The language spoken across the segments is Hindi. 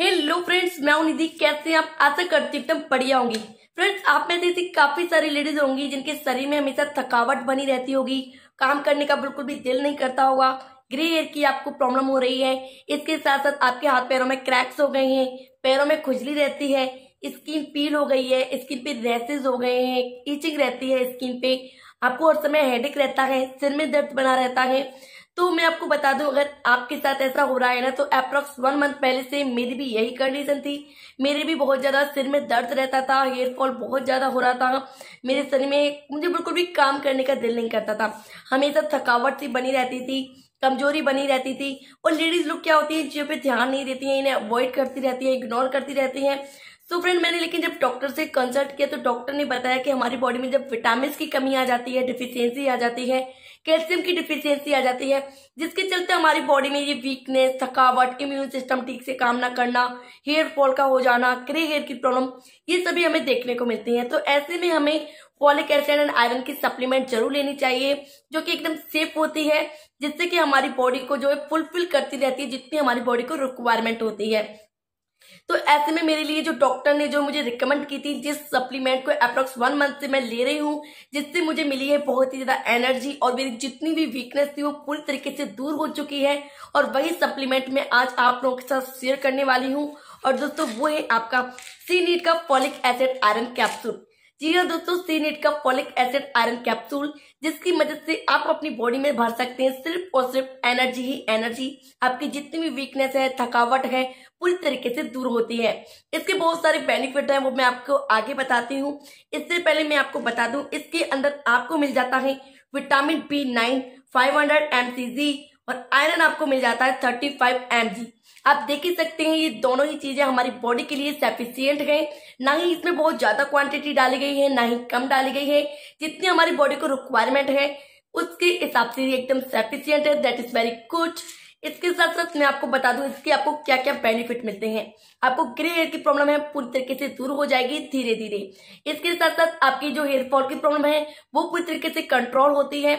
हेलो फ्रेंड्स मैं हूं निधि कैसे हैं आप आशा करती एकदम बढ़िया होंगी फ्रेंड्स आप में से काफी सारी लेडीज होंगी जिनके शरीर में हमेशा थकावट बनी रहती होगी काम करने का बिल्कुल भी दिल नहीं करता होगा ग्रे हेयर की आपको प्रॉब्लम हो रही है इसके साथ साथ आपके हाथ पैरों में क्रैक्स हो गए हैं पैरों में खुजली रहती है स्किन पील हो गई है स्किन पे रैसेज हो गए हैं इचिंग रहती है स्किन पे आपको हर समय हेडेक रहता है सिर में दर्द बना रहता है तो मैं आपको बता दूं अगर आपके साथ ऐसा हो रहा है ना तो अप्रोक्स वन मंथ पहले से मेरी भी यही कंडीशन थी मेरे भी बहुत ज़्यादा सिर में दर्द रहता था हेयर फॉल बहुत ज़्यादा हो रहा था मेरे सिर में मुझे बिल्कुल भी काम करने का दिल नहीं करता था हमेशा थकावट सी बनी रहती थी कमजोरी बनी रहती थी और लेडीज लुक क्या होती है जिन पे ध्यान नहीं देती है इन्हें अवॉइड करती रहती है इग्नोर करती रहती है तो फ्रेंड मैंने लेकिन जब डॉक्टर से कंसल्ट किया तो डॉक्टर ने बताया कि हमारी बॉडी में जब विटामिन की कमी आ जाती है डिफिशियंसी आ जाती है कैल्शियम की डिफिशियंसी आ जाती है जिसके चलते हमारी बॉडी में ये वीकनेस थकावट इम्यून सिस्टम ठीक से काम ना करना हेयर फॉल का हो जाना ग्रे हेयर की प्रॉब्लम ये सभी हमें देखने को मिलती है तो ऐसे में हमें फॉलिक एसिड एंड आयरन की सप्लीमेंट जरूर लेनी चाहिए जो कि एकदम सेफ होती है जिससे कि हमारी बॉडी को जो है फुलफिल करती रहती है जितनी हमारी बॉडी को रिक्वायरमेंट होती है तो ऐसे में मेरे लिए जो डॉक्टर ने जो मुझे रिकमेंड की थी जिस सप्लीमेंट को अप्रोक्स वन मंथ से मैं ले रही हूँ जिससे मुझे मिली है बहुत ही ज्यादा एनर्जी और मेरी जितनी भी वीकनेस थी वो पूरी तरीके से दूर हो चुकी है और वही सप्लीमेंट मैं आज आप लोगों के साथ शेयर करने वाली हूँ और दोस्तों वो है आपका सी नीट का पॉलिक एसिड आयरन कैप्सूल जी हाँ दोस्तों सी नीट का पॉलिक एसिड आयरन कैप्सूल जिसकी मदद आप अपनी बॉडी में भर सकते हैं सिर्फ और सिर्फ एनर्जी ही एनर्जी आपकी जितनी भी वीकनेस है थकावट है पूरी तरीके से दूर होती है इसके बहुत सारे बेनिफिट हैं वो मैं आपको आगे बताती हूँ इससे पहले मैं आपको बता दू इसके अंदर आपको मिल जाता है vitamin B nine five hundred जी और आयरन आपको मिल जाता है थर्टी फाइव जी आप देख ही सकते हैं ये दोनों ही चीजें हमारी बॉडी के लिए सेफिशियंट है ना ही इसमें बहुत ज्यादा क्वांटिटी डाली गई है ना ही कम डाली गई है जितनी हमारी बॉडी को रिक्वायरमेंट है उसके हिसाब से एकदम सेफिशियंट है दैट इज वेरी गुड इसके साथ साथ मैं आपको बता दूं इसके आपको क्या क्या बेनिफिट मिलते हैं आपको ग्रे हेयर की प्रॉब्लम है पूरी तरीके से दूर हो जाएगी धीरे धीरे इसके साथ साथ आपकी जो हेयर फॉल की प्रॉब्लम है वो पूरी तरीके से कंट्रोल होती है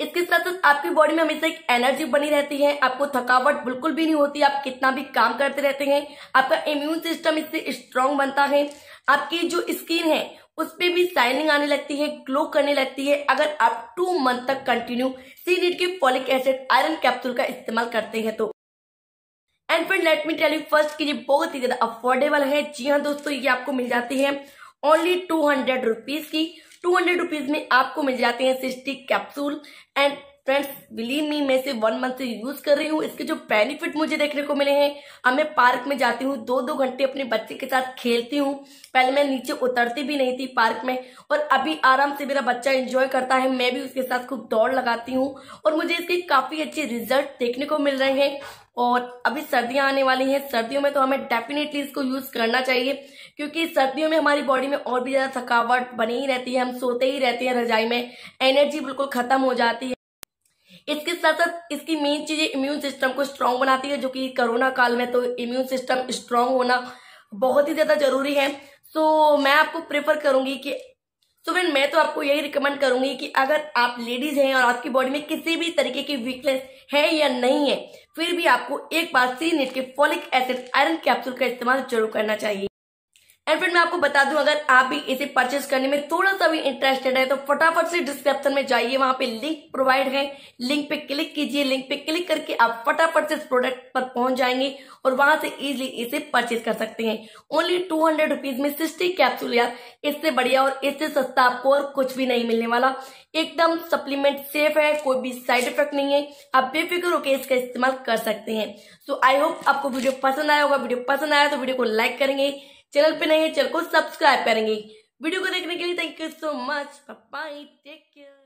इसके साथ साथ आपकी बॉडी में हमेशा एक एनर्जी बनी रहती है आपको थकावट बिल्कुल भी नहीं होती आप कितना भी काम करते रहते हैं आपका इम्यून सिस्टम इससे स्ट्रांग बनता है आपकी जो स्किन है उस पर भी साइनिंग आने लगती है ग्लो करने लगती है अगर आप टू मंथ तक कंटिन्यू सी नीट के फॉलिक एसिड आयरन कैप्सूल का इस्तेमाल करते हैं तो एंड फिर let me tell you first की ये बहुत ही ज्यादा अफोर्डेबल है जी हाँ दोस्तों ये आपको मिल जाती है ओनली टू हंड्रेड रुपीज की टू हंड्रेड रुपीज में आपको मिल जाते हैं sixty capsule and friends believe me मैं इसे वन मंथ से यूज कर रही हूँ इसके जो बेनिफिट मुझे देखने को मिले हैं अब मैं पार्क में जाती हूँ दो दो घंटे अपने बच्चे के साथ खेलती हूँ पहले मैं नीचे उतरती भी नहीं थी पार्क में और अभी आराम से मेरा बच्चा एंजॉय करता है मैं भी उसके साथ खूब दौड़ लगाती हूँ और मुझे इसके काफी अच्छे रिजल्ट देखने को मिल रहे हैं और अभी सर्दियां आने वाली हैं सर्दियों में तो हमें डेफिनेटली इसको यूज करना चाहिए क्योंकि सर्दियों में हमारी बॉडी में और भी ज्यादा थकावट बनी ही रहती है हम सोते ही रहते हैं रजाई में एनर्जी बिल्कुल खत्म हो जाती है इसके साथ साथ इसकी मेन चीज़ इम्यून सिस्टम को स्ट्रांग बनाती है जो कि कोरोना काल में तो इम्यून सिस्टम स्ट्रांग होना बहुत ही ज़्यादा ज़रूरी है सो so, मैं आपको प्रेफर करूंगी कि सो so, फ्रेंड मैं तो आपको यही रिकमेंड करूंगी कि अगर आप लेडीज हैं और आपकी बॉडी में किसी भी तरीके की वीकनेस है या नहीं है फिर भी आपको एक बार सी नीट के फॉलिक एसिड आयरन कैप्सूल का इस्तेमाल जरूर करना चाहिए एंड फ्रेंड मैं आपको बता दूं अगर आप भी इसे परचेज करने में थोड़ा सा भी इंटरेस्टेड है तो फटाफट से डिस्क्रिप्शन में जाइए वहां पे लिंक प्रोवाइड है लिंक पे क्लिक कीजिए लिंक पे क्लिक करके आप फटाफट से इस प्रोडक्ट पर पहुंच जाएंगे और वहां से इजीली इसे परचेज कर सकते हैं ओनली टू हंड्रेड रुपीज में सिक्सटी कैप्सूल यार इससे बढ़िया और इससे सस्ता आपको और कुछ भी नहीं मिलने वाला एकदम सप्लीमेंट सेफ है कोई भी साइड इफेक्ट नहीं है आप बेफिक्र होकर इसका इस्तेमाल कर सकते हैं सो आई होप आपको वीडियो पसंद आया होगा वीडियो पसंद आया तो वीडियो को लाइक करेंगे चैनल पे नहीं है चैनल को सब्सक्राइब करेंगे वीडियो को देखने के लिए thank you so much bye take care